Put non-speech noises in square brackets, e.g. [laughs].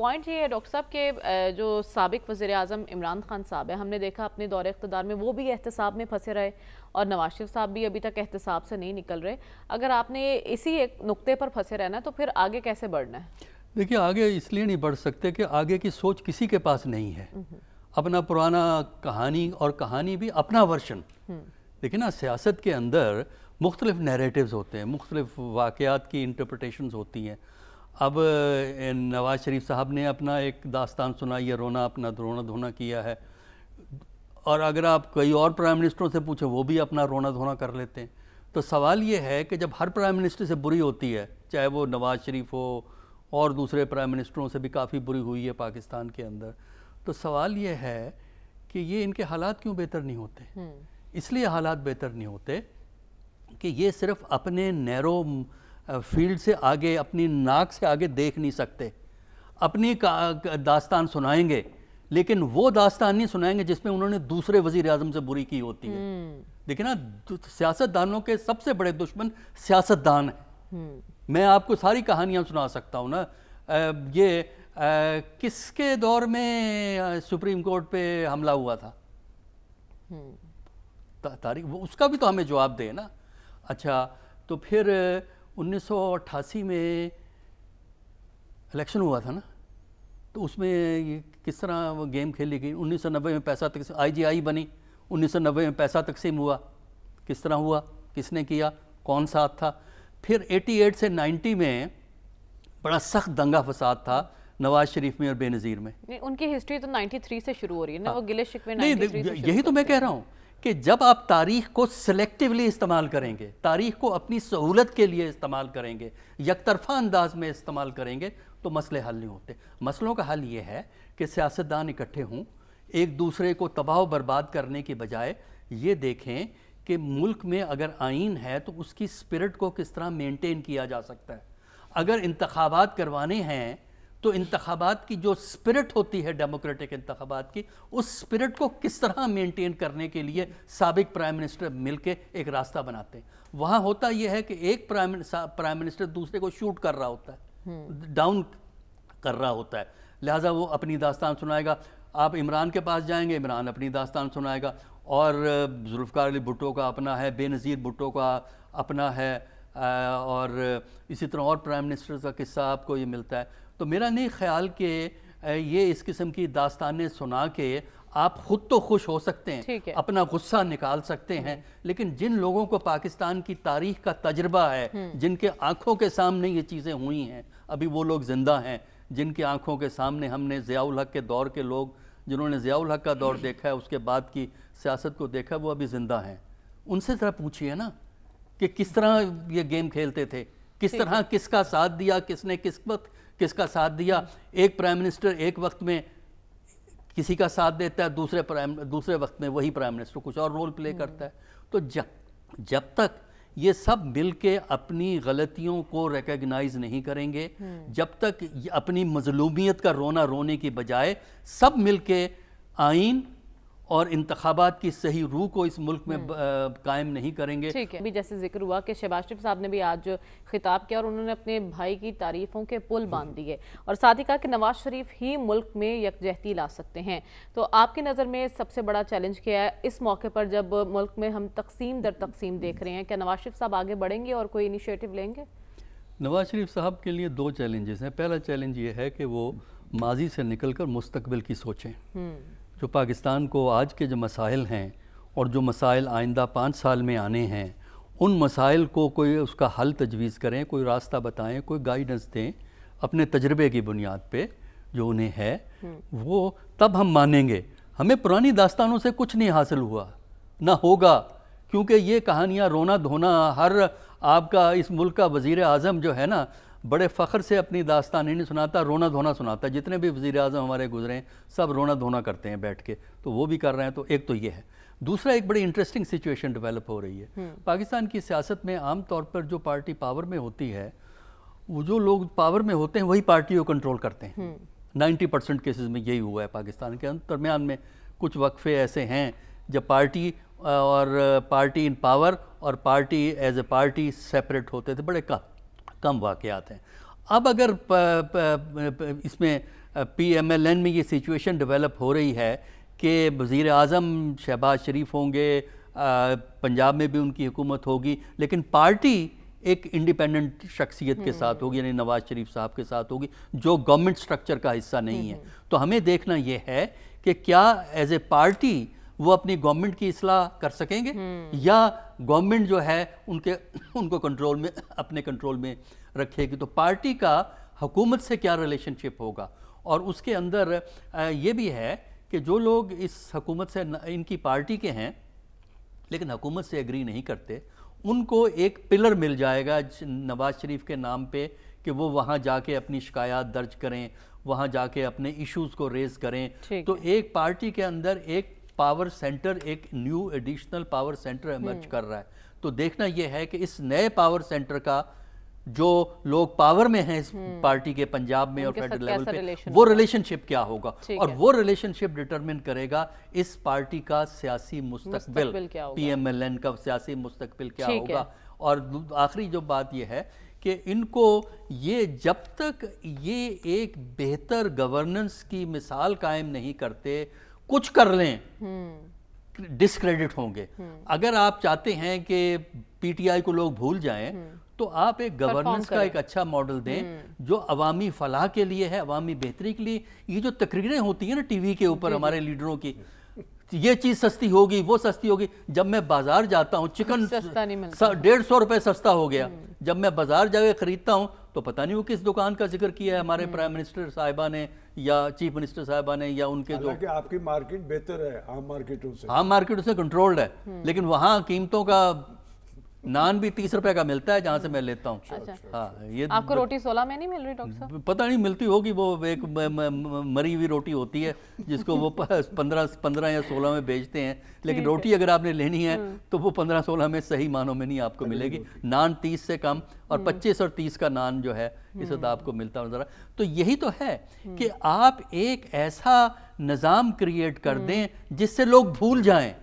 Point ये है doctor साहब के जो सबक वज़ी अजम इमरान खान साहब हैं हमने देखा अपने दौर इकतदार में वो भी एहतसाब में फंसे रहे और नवाज शरीफ साहब भी अभी तक एहतसाब से नहीं निकल रहे अगर आपने इसी एक नुक्ते पर फंसे रहना तो फिर आगे कैसे बढ़ना है देखिए आगे इसलिए नहीं बढ़ सकते कि आगे की सोच किसी के पास नहीं है हम्म, हम्म। अपना पुराना कहानी और कहानी भी अपना वर्षन हम्म। देखिए ना सियासत के अंदर मुख्तलिफ नरेटिव्स होते हैं मुख्तलिफ वाक़ात की इंटरप्रटेशन होती हैं अब नवाज़ शरीफ साहब ने अपना एक दास्तान सुनाई है रोना अपना रोना धोना किया है और अगर आप कई और प्राइम मिनिस्टरों से पूछें वो भी अपना रोना धोना कर लेते हैं तो सवाल ये है कि जब हर प्राइम मिनिस्टर से बुरी होती है चाहे वो नवाज़ शरीफ हो और दूसरे प्राइम मिनिस्टरों से भी काफ़ी बुरी हुई है पाकिस्तान के अंदर तो सवाल ये है कि ये इनके हालात क्यों बेहतर नहीं होते हम्म। इसलिए हालात बेहतर नहीं होते कि ये सिर्फ अपने नैरो फील्ड से आगे अपनी नाक से आगे देख नहीं सकते अपनी दास्तान सुनाएंगे लेकिन वो दास्तान नहीं सुनाएंगे जिसमें उन्होंने दूसरे वजीर आजम से बुरी की होती है हम्म। देखिए ना सियासतदानों के सबसे बड़े दुश्मन सियासतदान है हम्म। मैं आपको सारी कहानियां सुना सकता हूँ ना ये किसके दौर में सुप्रीम कोर्ट पे हमला हुआ था हम्म। तारीख उसका भी तो हमें जवाब दे ना अच्छा तो फिर 1988 में इलेक्शन हुआ था ना तो उसमें ये किस तरह वो गेम खेली गई 1990 में पैसा तक आईजीआई बनी 1990 में पैसा तकसीम हुआ किस तरह हुआ किसने किया कौन साथ था फिर 88 से 90 में बड़ा सख्त दंगा फसाद था नवाज शरीफ में और बेनज़ीर में नहीं उनकी हिस्ट्री तो 93 से शुरू हो रही है ना हाँ। वो गिले शिकवे नहीं यही तो मैं कह रहा हूँ कि जब आप तारीख को सेलेक्टिवली इस्तेमाल करेंगे तारीख को अपनी सहूलत के लिए इस्तेमाल करेंगे यकतरफा अंदाज में इस्तेमाल करेंगे तो मसले हल नहीं होते मसलों का हल ये है कि सियासतदान इकट्ठे हों एक दूसरे को तबाह बर्बाद करने के बजाय ये देखें कि मुल्क में अगर आइन है तो उसकी स्पिरिट को किस तरह मेंटेन किया जा सकता है अगर इंतबात करवाने हैं तो इंतबात की जो स्पिरिट होती है डेमोक्रेटिक इंतबात की उस स्पिरिट को किस तरह मेंटेन करने के लिए सबक प्राइम मिनिस्टर मिल के एक रास्ता बनाते हैं वहाँ होता यह है कि एक प्राइम प्राइम मिनिस्टर दूसरे को शूट कर रहा होता है हम्म। डाउन कर रहा होता है लिहाजा वो अपनी दास्तान सुनाएगा आप इमरान के पास जाएंगे इमरान अपनी दास्तान सुनाएगा और जुल्फ़ार अली भुट्टो का अपना है बेनज़ीर भुट्टो का अपना है और इसी तरह और प्राइम मिनिस्टर का किस्सा आपको ये मिलता है तो मेरा नहीं ख्याल कि ये इस किस्म की दास्तानें सुना के आप खुद तो खुश हो सकते हैं अपना गुस्सा निकाल सकते हैं लेकिन जिन लोगों को पाकिस्तान की तारीख का तजर्बा है हम्म। जिनके आंखों के सामने ये चीज़ें हुई हैं अभी वो लोग ज़िंदा हैं जिनकी आंखों के सामने हमने ज़ियाउल हक के दौर के लोग जिन्होंने ज़ियाउल हक का दौर देखा है उसके बाद की सियासत को देखा वो अभी ज़िंदा हैं उनसे ज़रा पूछिए ना कि किस तरह ये गेम खेलते थे किस तरह किसका साथ दिया किसने किस वक्त किसका साथ दिया एक प्राइम मिनिस्टर एक वक्त में किसी का साथ देता है दूसरे प्राइम दूसरे वक्त में वही प्राइम मिनिस्टर कुछ और रोल प्ले करता है हम्म। तो जब जब तक ये सब मिल के अपनी गलतियों को रिकग्नाइज नहीं करेंगे हम्म। जब तक अपनी मजलूमियत का रोना रोने की बजाय सब मिल के आइन और इंतबात की सही रूह को इस मुल्क में हम्म। कायम नहीं करेंगे ठीक है अभी जैसे जिक्र हुआ कि शहबाज शरीफ साहब ने भी आज खिताब किया और उन्होंने अपने भाई की तारीफों के पुल हम्म। बांध दिए और साथ ही कहा कि नवाज शरीफ ही मुल्क में यकजहती ला सकते हैं तो आपकी नज़र में सबसे बड़ा चैलेंज क्या है इस मौके पर जब मुल्क में हम तकसीम दर तकसीम देख रहे हैं क्या नवाज शरीफ साहब आगे बढ़ेंगे और कोई इनिशियटिव लेंगे नवाज शरीफ साहब के लिए दो चैलेंजेस हैं पहला चैलेंज ये है कि वो माजी से कर मुस्तबिल की सोचें हम्म। जो पाकिस्तान को आज के जो मसाइल हैं और जो मसाइल आइंदा पाँच साल में आने हैं उन मसाइल को कोई उसका हल तजवीज़ करें कोई रास्ता बताएं कोई गाइडेंस दें अपने तजर्बे की बुनियाद पे जो उन्हें है हम्म। वो तब हम मानेंगे हमें पुरानी दास्तानों से कुछ नहीं हासिल हुआ ना होगा क्योंकि ये कहानियाँ रोना धोना हर आपका इस मुल्क का वज़ी अजम जो है ना बड़े फ़ख्र से अपनी दास्तान ही नहीं सुनाता रोना धोना सुनाता जितने भी वज़ी अजम हमारे गुजरे हैं सब रोना धोना करते हैं बैठ के तो वो भी कर रहे हैं तो एक तो ये है दूसरा एक बड़ी इंटरेस्टिंग सिचुएशन डेवलप हो रही है हम्म। पाकिस्तान की सियासत में आम तौर पर जो पार्टी पावर में होती है वो जो लोग पावर में होते हैं वही पार्टी को कंट्रोल करते हैं हम्म। नाइन्टी परसेंट केसेज में यही हुआ है पाकिस्तान के दरमियान में कुछ वक्फे ऐसे हैं जब पार्टी और पार्टी इन पावर और party as a party separate होते थे बड़े कम कम वाकयात हैं अब अगर प, प, प, इसमें पी एम एल एन में ये सिचुएशन डेवलप हो रही है कि वज़ी अजम शहबाज शरीफ होंगे पंजाब में भी उनकी हुकूमत होगी लेकिन पार्टी एक इंडिपेंडेंट शख्सियत के साथ हम्म। होगी यानी नवाज शरीफ साहब के साथ होगी जो गवर्नमेंट स्ट्रक्चर का हिस्सा नहीं है हम्म। तो हमें देखना यह है कि क्या एज ए पार्टी वो अपनी गवर्नमेंट की असलाह कर सकेंगे हम्म। या गवर्नमेंट जो है उनके [coughs] उनको कंट्रोल में [coughs] अपने कंट्रोल में रखेगी तो पार्टी का हुकूमत से क्या रिलेशनशिप होगा और उसके अंदर ये भी है कि जो लोग इस हकूमत से इनकी पार्टी के हैं लेकिन हकूमत से एग्री नहीं करते उनको एक पिलर मिल जाएगा नवाज शरीफ के नाम पे कि वो वहाँ जाके अपनी शिकायत दर्ज करें वहाँ जाके अपने इश्यूज को रेज करें तो एक पार्टी के अंदर एक पावर सेंटर एक new additional power centre emerge hmm. कर रहा है तो देखना यह है कि इस नए पावर सेंटर का जो लोग पावर में हैं इस हम्म। पार्टी के पंजाब में और फेडरल लेवल पे वो रिलेशनशिप क्या होगा और वो रिलेशनशिप डिटरमिन करेगा इस पार्टी का सियासी मुस्तकबिल पीएमएलएन का सियासी मुस्तकबिल क्या होगा और आखिरी जो बात ये है कि इनको ये जब तक ये एक बेहतर गवर्नेंस की मिसाल कायम नहीं करते कुछ कर लें डिसक्रेडिट हम्म। होंगे हम्म। अगर आप चाहते हैं कि पीटीआई को लोग भूल जाएं हम्म। तो आप एक गवर्नेंस का एक अच्छा मॉडल दें जो अवामी फलाह के लिए है अवामी बेहतरी के लिए ये जो तकरीरें होती हैं ना टीवी के ऊपर हमारे लीडरों की ये चीज सस्ती होगी वो सस्ती होगी जब मैं बाजार जाता हूँ चिकन डेढ़ सौ रुपए सस्ता हो गया जब मैं बाजार जाके खरीदता हूँ तो पता नहीं वो किस दुकान का जिक्र किया है हमारे प्राइम हम्म। मिनिस्टर साहिबा ने या चीफ मिनिस्टर साहिबा ने या उनके जो आपकी मार्केट बेहतर है आम मार्केटों से आम मार्केटों से कंट्रोल्ड है हम्म। लेकिन वहाँ कीमतों का नान भी तीस रुपए का मिलता है जहाँ से मैं लेता हूँ अच्छा, हाँ ये आपको रोटी सोलह में नहीं मिल रही डॉक्टर साहब पता नहीं मिलती होगी वो एक मरी हुई रोटी होती है जिसको वो [laughs] पंद्रह पंद्रह या सोलह में बेचते हैं लेकिन रोटी अगर आपने लेनी है हम्म। तो वो पंद्रह सोलह में सही मानों में नहीं आपको मिलेगी नान तीस से कम और हम्म। पच्चीस और तीस का नान जो है इस वक्त तो हम्म। आपको मिलता नजर तो यही तो है कि आप एक ऐसा निज़ाम क्रिएट कर दें जिससे लोग भूल जाएँ